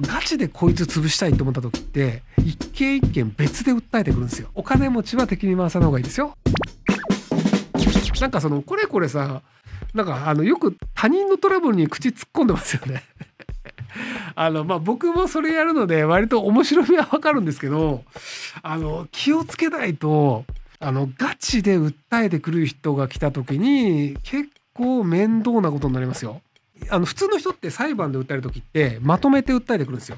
ガチでこいつ潰したいと思った時って、一軒一軒別で訴えてくるんですよ。お金持ちは敵に回さない方がいいですよ。なんかその、これこれさ、なんかあの、よく他人のトラブルに口突っ込んでますよね あの、まあ、僕もそれやるので、割と面白みはわかるんですけど、あの、気をつけないと、あの、ガチで訴えてくる人が来た時に、結構面倒なことになりますよ。あの普通の人って裁判で訴える時ってまとめて訴えてくるんですよ。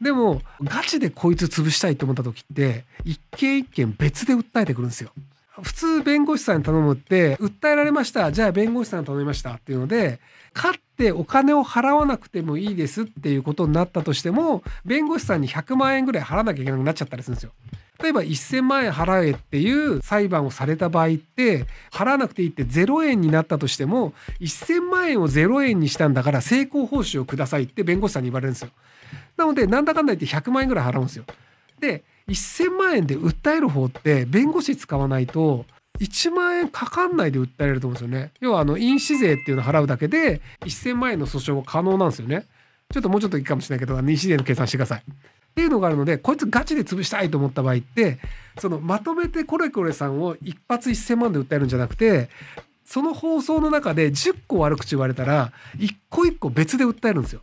でもガチでこいつ潰したいと思った時って一件一件別で訴えてくるんですよ。普通弁護士さんに頼むって訴えられましたじゃあ弁護士さんに頼みましたっていうので勝ってお金を払わなくてもいいですっていうことになったとしても弁護士さんに100万円ぐらい払わなきゃいけなくなっちゃったりするんですよ。例えば1,000万円払えっていう裁判をされた場合って払わなくていいって0円になったとしても1,000万円を0円にしたんだから成功報酬をくださいって弁護士さんに言われるんですよ。なのでなんだかんだ言って100万円ぐらい払うんですよ。で1,000万円で訴える方って弁護士使わないと1万円かかんないで訴えれると思うんですよね。要はあの印紙税っていうのを払うだけで1,000万円の訴訟可能なんですよね。ちょっともうちょっといいかもしれないけど、紙税の計算してください。っていうのがあるのでこいつガチで潰したいと思った場合ってそのまとめてコレコレさんを一発1,000万で訴えるんじゃなくてその放送の中で10個悪口言われたら一個一個別で訴えるんですよ。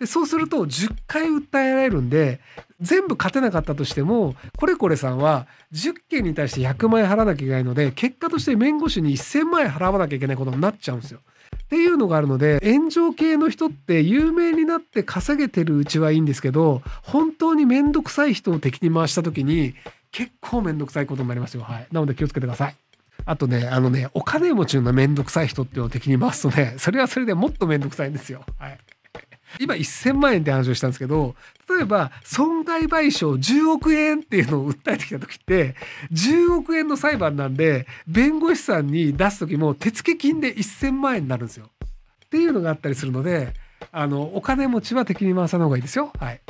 でそうすると10回訴えられるんで全部勝てなかったとしてもコレコレさんは10件に対して100万円払わなきゃいけないので結果として弁護士に1,000万円払わなきゃいけないことになっちゃうんですよ。っていうのがあるので炎上系の人って有名になって稼げてるうちはいいんですけど本当に面倒くさい人を敵に回した時に結構面倒くさいことになりますよはいなので気をつけてくださいあとねあのねお金持ちの面倒くさい人っていうのを敵に回すとねそれはそれでもっと面倒くさいんですよはい今1000万円って話をしたんですけど例えば損害賠償10億円っていうのを訴えてきた時って10億円の裁判なんで弁護士さんに出す時も手付金で1000万円になるんですよ。っていうのがあったりするのであのお金持ちは敵に回さない方がいいですよ。はい